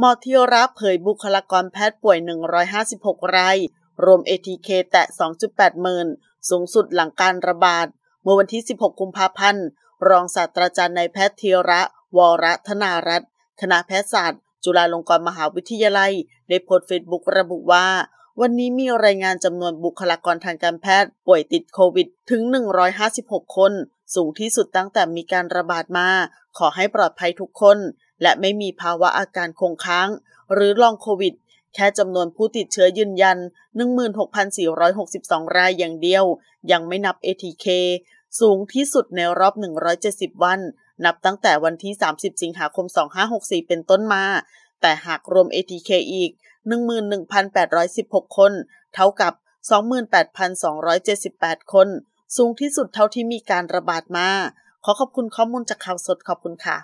หมอธีรับเผยบุคลากรแพทย์ป่วย 156 ราย รวม ATK แตะ 2.8 หมื่น สูงสุดหลังการระบาด เมื่อวันที่ 16 กุมภาพันธ์ รองศาสตราจารย์นายแพทย์ธีระ วรธนารัตน์ คณะแพทยศาสตร์ จุฬาลงกรณ์มหาวิทยาลัย ได้โพสต์เฟซบุ๊กระบุว่า วันนี้มีรายงานจำนวนบุคลากรทางการแพทย์ป่วยติดโควิดถึง 156 คน สูงที่สุดตั้งแต่มีการระบาดมา ขอให้ปลอดภัยทุกคนและไม่มีภาวะอาการคงค้าง หรือลองโควิด แค่จำนวนผู้ติดเชื้อยืนยัน 16,462 รายอย่างเดียว ยังไม่นับ ATK สูงที่สุดในรอบ 170 วัน นับตั้งแต่วันที่ 30สิงหาคม 2564 เป็นต้นมา แต่หากรวม ATK อีก 11,816 คน เท่ากับ 28,278 คน สูงที่สุดเท่าที่มีการระบาดมา ขอขอบคุณข้อมูลจากข่าวสดขอบคุณค่ะ